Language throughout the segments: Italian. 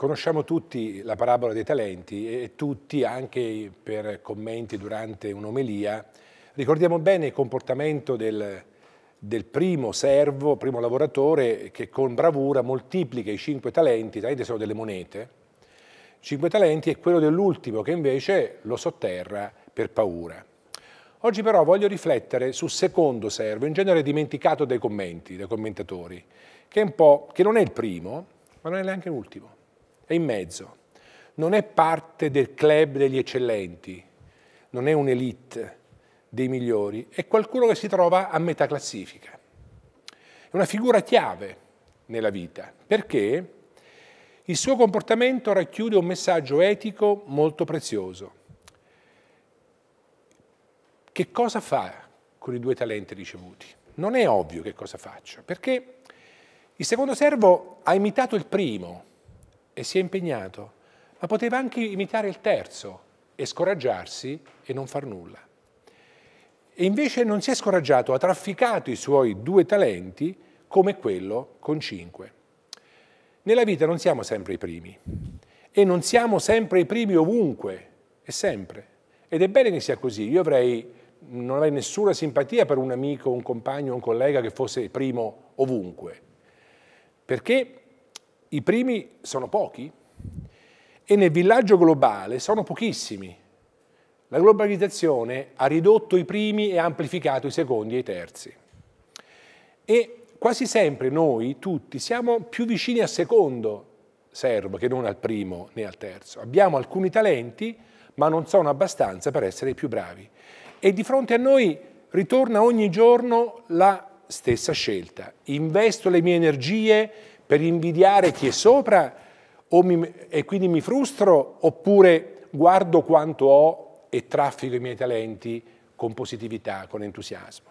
Conosciamo tutti la parabola dei talenti e tutti, anche per commenti durante un'omelia, ricordiamo bene il comportamento del, del, primo servo, primo lavoratore, che con bravura moltiplica i cinque talenti, i talenti sono delle monete, cinque talenti, e quello dell'ultimo che invece lo sotterra per paura. Oggi però voglio riflettere sul secondo servo, in genere dimenticato dai commenti, dai commentatori, che, che non è il primo, ma non è neanche l'ultimo è in mezzo. Non è parte del club degli eccellenti, non è un'elite dei migliori, è qualcuno che si trova a metà classifica. È una figura chiave nella vita, perché il suo comportamento racchiude un messaggio etico molto prezioso. Che cosa fa con i due talenti ricevuti? Non è ovvio che cosa faccia, perché il secondo servo ha imitato il primo, e si è impegnato, ma poteva anche imitare il terzo e scoraggiarsi e non far nulla. E invece non si è scoraggiato, ha trafficato i suoi due talenti come quello con cinque. Nella vita non siamo sempre i primi e non siamo sempre i primi ovunque, e sempre. Ed è bene che sia così. Io avrei, non avrei nessuna simpatia per un amico, un compagno, un collega che fosse primo ovunque, perché i primi sono pochi e nel villaggio globale sono pochissimi. La globalizzazione ha ridotto i primi e ha amplificato i secondi e i terzi. E quasi sempre noi tutti siamo più vicini al secondo servo che non al primo né al terzo. Abbiamo alcuni talenti, ma non sono abbastanza per essere i più bravi. E di fronte a noi ritorna ogni giorno la stessa scelta. Investo le mie energie per invidiare chi è sopra mi, e quindi mi frustro oppure guardo quanto ho e traffico i miei talenti con positività, con entusiasmo.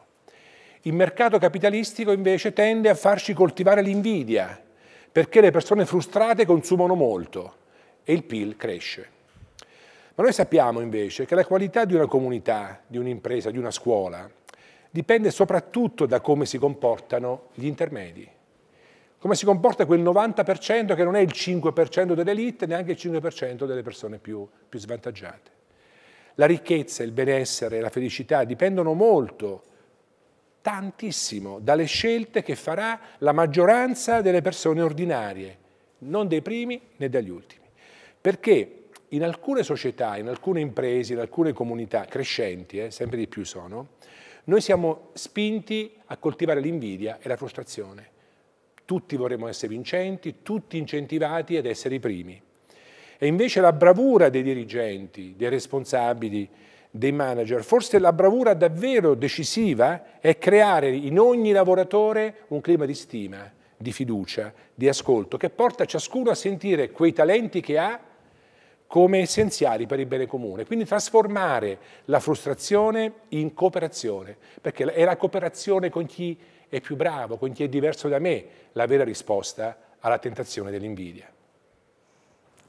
Il mercato capitalistico invece tende a farci coltivare l'invidia, perché le persone frustrate consumano molto e il PIL cresce. Ma noi sappiamo invece che la qualità di una comunità, di un'impresa, di una scuola, dipende soprattutto da come si comportano gli intermedi come si comporta quel 90% che non è il 5% dell'elite, neanche il 5% delle persone più, più svantaggiate. La ricchezza, il benessere, la felicità dipendono molto, tantissimo, dalle scelte che farà la maggioranza delle persone ordinarie, non dei primi né dagli ultimi. Perché in alcune società, in alcune imprese, in alcune comunità crescenti, eh, sempre di più sono, noi siamo spinti a coltivare l'invidia e la frustrazione tutti vorremmo essere vincenti, tutti incentivati ad essere i primi. E invece la bravura dei dirigenti, dei responsabili, dei manager, forse la bravura davvero decisiva è creare in ogni lavoratore un clima di stima, di fiducia, di ascolto, che porta ciascuno a sentire quei talenti che ha come essenziali per il bene comune. Quindi trasformare la frustrazione in cooperazione, perché è la cooperazione con chi è più bravo, con chi è diverso da me, la vera risposta alla tentazione dell'invidia.